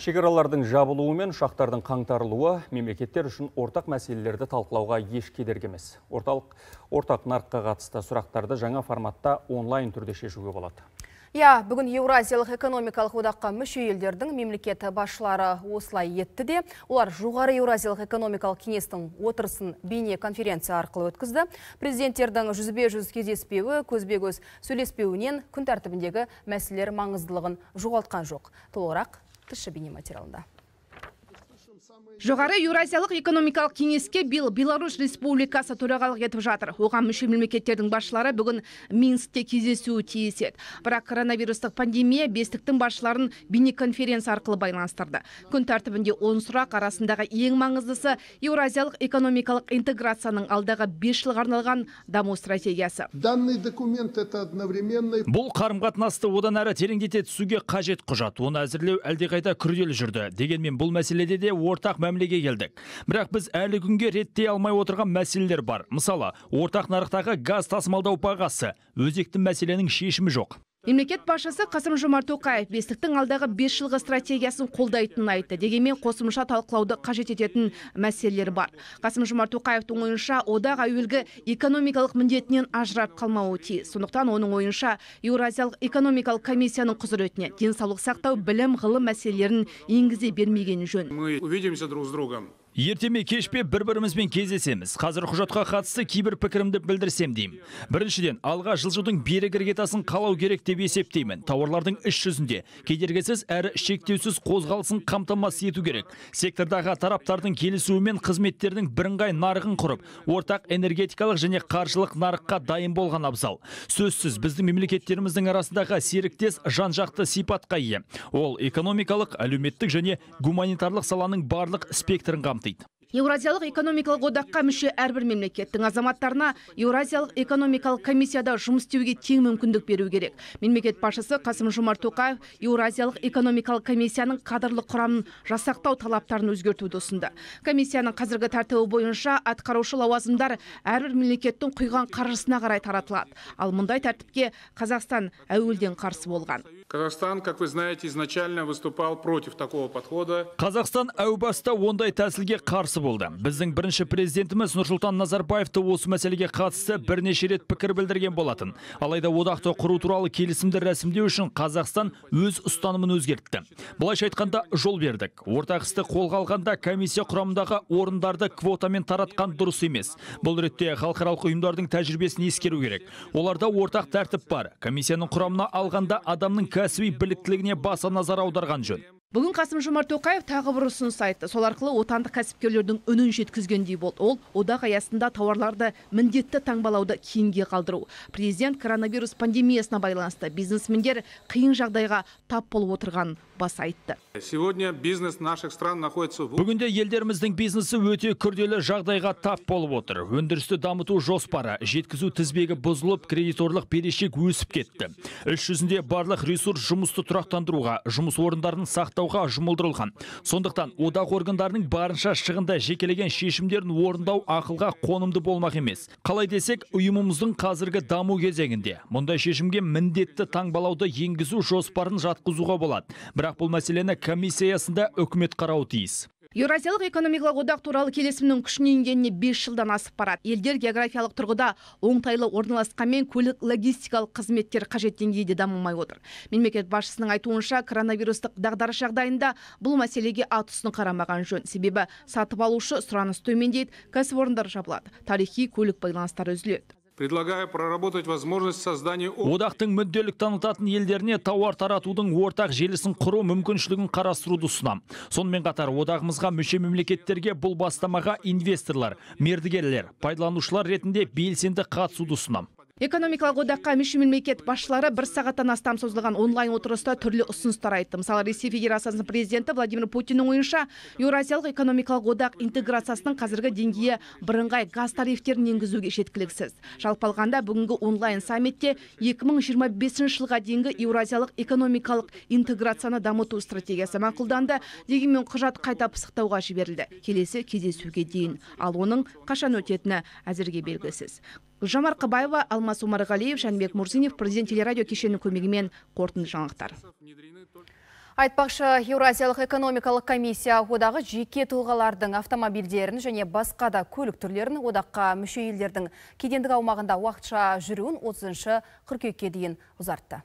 шекаралардың жабылуы мен ұшақтардың қаңтарылуы мемлекеттер үшін ортақ мәселелерді талқылауға еш кедергі емес орталық ортақ нарыққа қатысты сұрақтарды жаңа форматта онлайн түрде шешуге болады иә бүгін еуразиялық экономикалық одаққа мүше елдердің мемлекет басшылары осылай етті де олар жоғары еуразиялық экономикалық кеңестің отырысын бейне конференция арқылы өткізді президенттердің жүзбе жүз кездеспеуі көзбе көз сөйлеспеуінен күн тәртібіндегі мәселелер маңыздылығын жоғалтқан жоқ толығырақ тілші бейнематериалында жоғары еуразиялық экономикалық кеңеске бил беларусь республикасы төрағалық етіп жатыр оған мүше мемлекеттердің басшылары бүгін минскте кездесуі тиіс еді бірақ коронавирустық пандемия бестіктің басшыларын бейнеконференция арқылы байланыстырды күн тәртібінде 10 сұрақ арасындағы ең маңыздысы еуразиялық экономикалық интеграцияның алдағы бес жылға арналған даму стратегиясы данный документ это одновременно бұл қарым қатынасты одан әрі тереңдете түсуге қажет құжат оны әзірлеу әлдеқайда күрделі жүрді дегенмен бұл мәселеде де ортақ мәмілеге келдік бірақ біз әлі күнге реттей алмай отырған мәселелер бар мысалы ортақ нарықтағы газ тасымалдау бағасы өзекті мәселенің шешімі жоқ мемлекет басшысы қасым жомарт тоқаев бестіктің алдағы бес жылғы стратегиясын қолдайтынын айтты дегенмен қосымша талқылауды қажет ететін мәселелер бар қасым жомарт тоқаевтың ойынша одақ әуелгі экономикалық міндетінен ажырап қалмауы тиіс сондықтан оның ойынша еуразиялық экономикалық комиссияның құзыретіне денсаулық сақтау білім ғылым мәселелерін енгізе бермеген жөн мы увидимся друг с другом Ертеме кешпе бір-бірімізбен кездесеміз. Қазір құжатқа қатысты кейбір пікірімді білдірсем деймін. Біріншіден, алға жылжудың берік іргетасын қалау керек деп есептеймін. Тауарлардың іс жүзінде кедергісіз әрі шектеусіз қозғалысын қамтамасыз ету керек. Сектордағы тараптардың келісуімен қызметтердің бірыңғай нарығын құрып, ортақ энергетикалық және қаржылық нарыққа дайын болған абзал. Сөзсіз біздің мемлекеттеріміздің арасындағы серіктес жан-жақты сипатқа ие. Ол экономикалық, әлеуметтік және гуманитарлық саланың барлық спектрін қамтыды қамтиды еуразиялық экономикалық одаққа мүше әрбір мемлекеттің азаматтарына еуразиялық экономикалық комиссияда жұмыс істеуге тең мүмкіндік беру керек мемлекет басшысы қасым жомарт тоқаев еуразиялық экономикалық комиссияның кадрлық құрамын жасақтау талаптарын өзгертуді ұсынды комиссияның қазіргі тәртібі бойынша атқарушы лауазымдар әрбір мемлекеттің құйған қаржысына қарай таратылады ал мұндай тәртіпке қазақстан әуелден қарсы болған Казахстан, как вы знаете, изначально выступал против такого подхода. Қазақстан әубаста ондай тәсілге қарсы болды. Біздің бірінші президентіміз Нұрсұлтан Назарбаевты осы мәселеге қатысты бірнеше рет пікір білдірген болатын. Алайда одақты құру туралы келісімді рәсімдеу үшін Қазақстан өз ұстанымын өзгертті. Былайша айтқанда жол бердік. Ортақ істі қолға алғанда комиссия құрамындағы орындарды квотамен таратқан дұрыс емес. Бұл ретте халықаралық ұйымдардың тәжірибесін ескеру керек. Оларда ортақ тәртіп бар. Комиссияның құрамына алғанда адамның кәсіби біліктілігіне баса назар аударған жөн бүгін қасым жомарт тоқаев тағы бір ұсыныс айтты сол арқылы отандық кәсіпкерлердің үнін жеткізгендей болды ол одақ аясында тауарларды міндетті таңбалауды кейінге қалдыру президент коронавирус пандемиясына байланысты бизнесмендер қиын жағдайға тап болып отырғанын баса айтты бизнес наших бүгінде елдеріміздің бизнесі өте күрделі жағдайға тап болып отыр өндірісті дамыту жоспары жеткізу тізбегі бұзылып кредиторлық берешек өсіп кетті іс жүзінде барлық ресурс жұмысты тұрақтандыруға жұмыс орындарын сақтауға жұмылдырылған сондықтан одақ органдарының барынша шығында жекелеген шешімдерін орындау ақылға қонымды болмақ емес қалай десек ұйымымыздың қазіргі даму кезеңінде мұндай шешімге міндетті таңбалауды енгізу жоспарын жатқызуға болады бірақ бұл мәселені комиссия комиссиясында үкімет қарауы тиіс еуразиялық экономикалық одақ туралы келісімнің күшіне енгеніне 5 жылдан асып барады елдер географиялық тұрғыда оңтайлы орналасқанмен көлік логистикалық қызметтер қажет деңгейде дамымай отыр мемлекет басшысының айтуынша коронавирустық дағдарыс жағдайында бұл мәселеге ат үстін қарамаған жөн себебі сатып алушы сұраныс төмендейді кәсіпорындар жабылады тарихи көлік байланыстары үзіледі предлагаю проработать возможность создания одақтың мүдделік танытатын елдеріне тауар таратудың ортақ желісін құру мүмкіншілігін қарастыруды ұсынамын сонымен қатар одағымызға мүше мемлекеттерге бұл бастамаға инвесторлар мердігерлер пайдаланушылар ретінде белсенді қатысуды ұсынамын экономикалық одаққа мүше мемлекет басшылары бір сағаттан астам созылған онлайн отырыста түрлі ұсыныстар айтты мысалы ресей федерациясының президенті владимир путиннің ойынша еуразиялық экономикалық одақ интеграциясының қазіргі деңгейі бірыңғай газ тарифтерін енгізуге жеткіліксіз жалпы алғанда бүгінгі онлайн саммитте 2025 жылға дейінгі еуразиялық экономикалық интеграцияны дамыту стратегиясы мақұлданды дегенмен құжат қайта пысықтауға жіберілді келесі кездесуге дейін ал оның қашан өтетіні әзірге белгісіз гүлжан марқабаева алмас омарғалиев жәнібек мурзинев президент телерадио кешенінің көмегімен қорытынды жаңалықтар Айтпақшы, Еуразиялық экономикалық комиссия одағы жеке тұлғалардың автомобильдерін және басқа да көлік түрлерін одаққа мүше елдердің кедендік аумағында уақытша жүруін 30 42 қыркүйекке дейін ұзартты.